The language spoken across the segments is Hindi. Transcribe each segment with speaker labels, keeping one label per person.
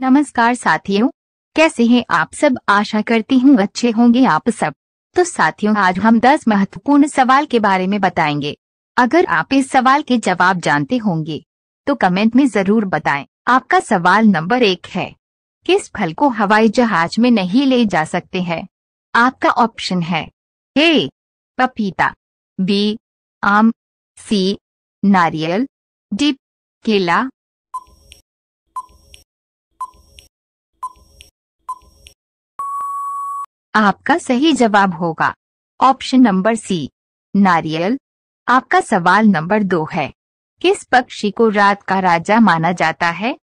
Speaker 1: नमस्कार साथियों कैसे हैं आप सब आशा करती हूँ अच्छे होंगे आप सब तो साथियों आज हम 10 महत्वपूर्ण सवाल के बारे में बताएंगे अगर आप इस सवाल के जवाब जानते होंगे तो कमेंट में जरूर बताएं आपका सवाल नंबर एक है किस फल को हवाई जहाज में नहीं ले जा सकते हैं आपका ऑप्शन है ए पपीता बी आम सी नारियल डी केला आपका सही जवाब होगा ऑप्शन नंबर सी नारियल आपका सवाल नंबर दो है किस पक्षी को रात का राजा माना जाता है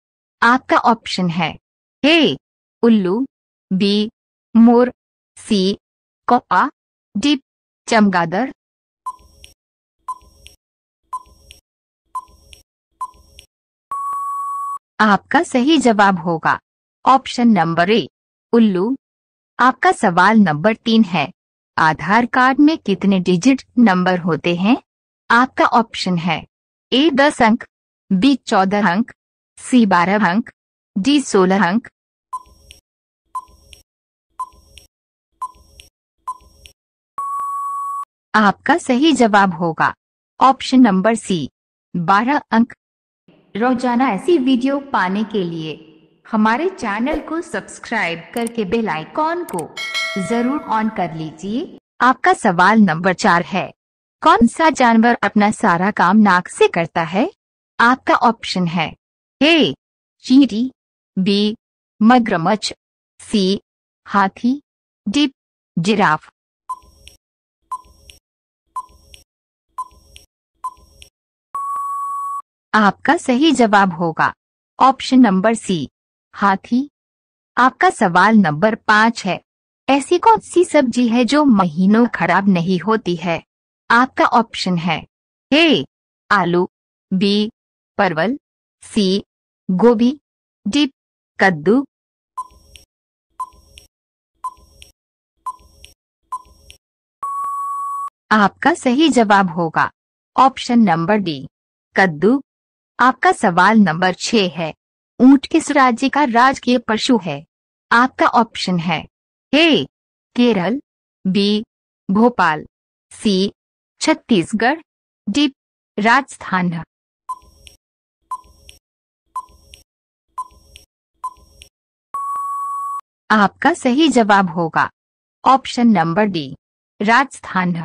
Speaker 1: आपका ऑप्शन है ए उल्लू बी मोर सी कौआ डी चमगादड़ आपका सही जवाब होगा ऑप्शन नंबर ए उल्लू आपका सवाल नंबर तीन है आधार कार्ड में कितने डिजिट नंबर होते हैं आपका ऑप्शन है ए दस अंक बी चौदह अंक सी बारह अंक डी सोलह अंक आपका सही जवाब होगा ऑप्शन नंबर सी बारह अंक रोजाना ऐसी वीडियो पाने के लिए हमारे चैनल को सब्सक्राइब करके बेल आइकॉन को जरूर ऑन कर लीजिए आपका सवाल नंबर चार है कौन सा जानवर अपना सारा काम नाक से करता है आपका ऑप्शन है ए चींटी बी मगरमच्छ सी हाथी डी जिराफ आपका सही जवाब होगा ऑप्शन नंबर सी हाथी आपका सवाल नंबर पाँच है ऐसी कौन सी सब्जी है जो महीनों खराब नहीं होती है आपका ऑप्शन है ए आलू बी परवल सी गोभी डी कद्दू आपका सही जवाब होगा ऑप्शन नंबर डी कद्दू आपका सवाल नंबर छह है ऊंट किस राज्य का राजकीय पशु है आपका ऑप्शन है A Kerala B Bhopal C Chhattisgarh D Rajasthan आपका सही जवाब होगा ऑप्शन नंबर डी राजस्थान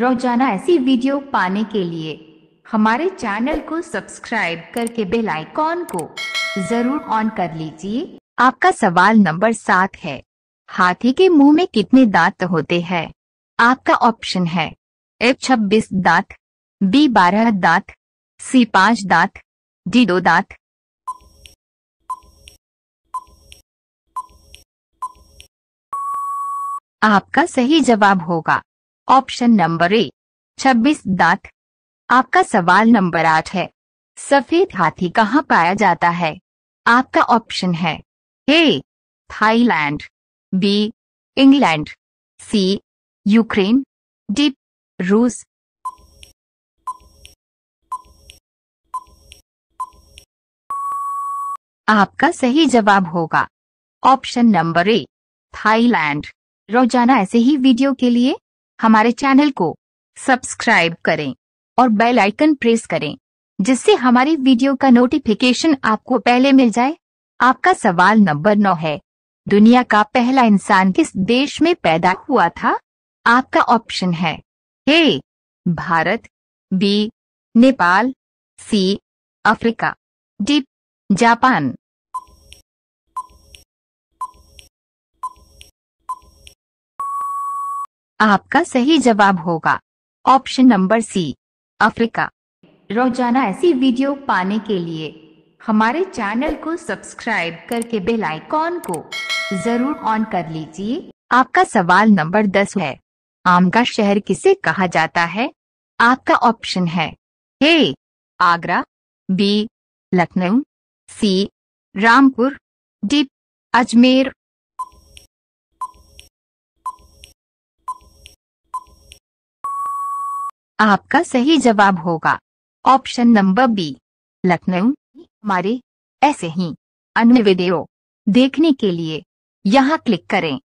Speaker 1: रोजाना ऐसी वीडियो पाने के लिए हमारे चैनल को सब्सक्राइब करके बेल आइकॉन को जरूर ऑन कर लीजिए आपका सवाल नंबर सात है हाथी के मुंह में कितने दांत होते हैं आपका ऑप्शन है ए छब्बीस दांत बी बारह दांत सी पांच दांत डी दो दांत आपका सही जवाब होगा ऑप्शन नंबर ए छब्बीस दांत आपका सवाल नंबर आठ है सफेद हाथी कहाँ पाया जाता है आपका ऑप्शन है A Thailand B England C Ukraine D रूस आपका सही जवाब होगा ऑप्शन नंबर ए थाईलैंड रोजाना ऐसे ही वीडियो के लिए हमारे चैनल को सब्सक्राइब करें और बेल आइकन प्रेस करें जिससे हमारी वीडियो का नोटिफिकेशन आपको पहले मिल जाए आपका सवाल नंबर नौ है दुनिया का पहला इंसान किस देश में पैदा हुआ था आपका ऑप्शन है A Bharat B Nepal C Africa D Japan आपका सही जवाब होगा ऑप्शन नंबर सी अफ्रीका रोजाना ऐसी वीडियो पाने के लिए हमारे चैनल को सब्सक्राइब करके बेल आइकॉन को जरूर ऑन कर लीजिए आपका सवाल नंबर दस है आम का शहर किसे कहा जाता है आपका ऑप्शन है A Agra B Lucknow C Rampur D Ajmer आपका सही जवाब होगा ऑप्शन नंबर बी लखनऊ हमारे ऐसे ही अन्य वीडियो देखने के लिए यहाँ क्लिक करें